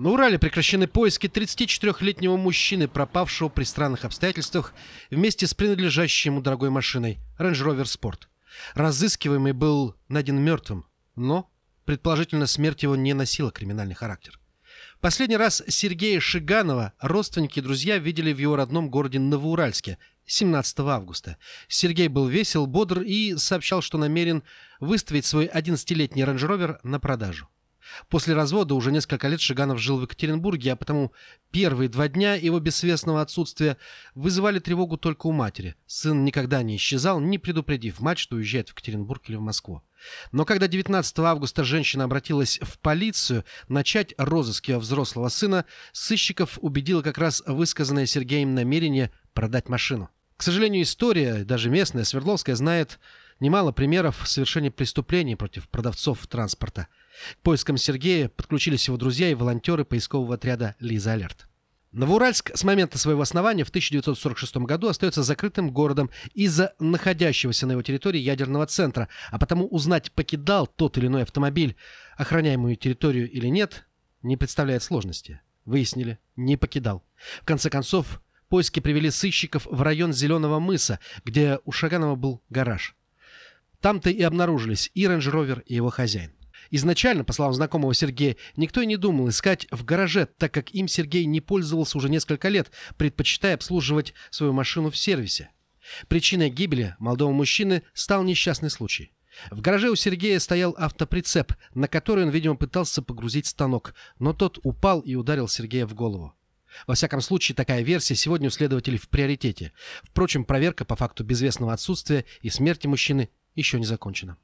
На Урале прекращены поиски 34-летнего мужчины, пропавшего при странных обстоятельствах вместе с принадлежащей ему дорогой машиной Range Rover Sport. Разыскиваемый был найден мертвым, но, предположительно, смерть его не носила криминальный характер. Последний раз Сергея Шиганова родственники и друзья видели в его родном городе Новоуральске 17 августа. Сергей был весел, бодр и сообщал, что намерен выставить свой 11-летний рейндж-ровер на продажу. После развода уже несколько лет Шиганов жил в Екатеринбурге, а потому первые два дня его бессвестного отсутствия вызывали тревогу только у матери. Сын никогда не исчезал, не предупредив мать, что уезжает в Екатеринбург или в Москву. Но когда 19 августа женщина обратилась в полицию начать розыски ее взрослого сына, сыщиков убедило как раз высказанное Сергеем намерение продать машину. К сожалению, история, даже местная, Свердловская, знает немало примеров совершения преступлений против продавцов транспорта. К поискам Сергея подключились его друзья и волонтеры поискового отряда «Лиза Алерт». Новоуральск с момента своего основания в 1946 году остается закрытым городом из-за находящегося на его территории ядерного центра, а потому узнать, покидал тот или иной автомобиль охраняемую территорию или нет, не представляет сложности. Выяснили, не покидал. В конце концов, поиски привели сыщиков в район Зеленого мыса, где у Шаганова был гараж. Там-то и обнаружились и Range Rover, и его хозяин. Изначально, по словам знакомого Сергея, никто и не думал искать в гараже, так как им Сергей не пользовался уже несколько лет, предпочитая обслуживать свою машину в сервисе. Причиной гибели молодого мужчины стал несчастный случай. В гараже у Сергея стоял автоприцеп, на который он, видимо, пытался погрузить станок, но тот упал и ударил Сергея в голову. Во всяком случае, такая версия сегодня у следователей в приоритете. Впрочем, проверка по факту безвестного отсутствия и смерти мужчины еще не закончена.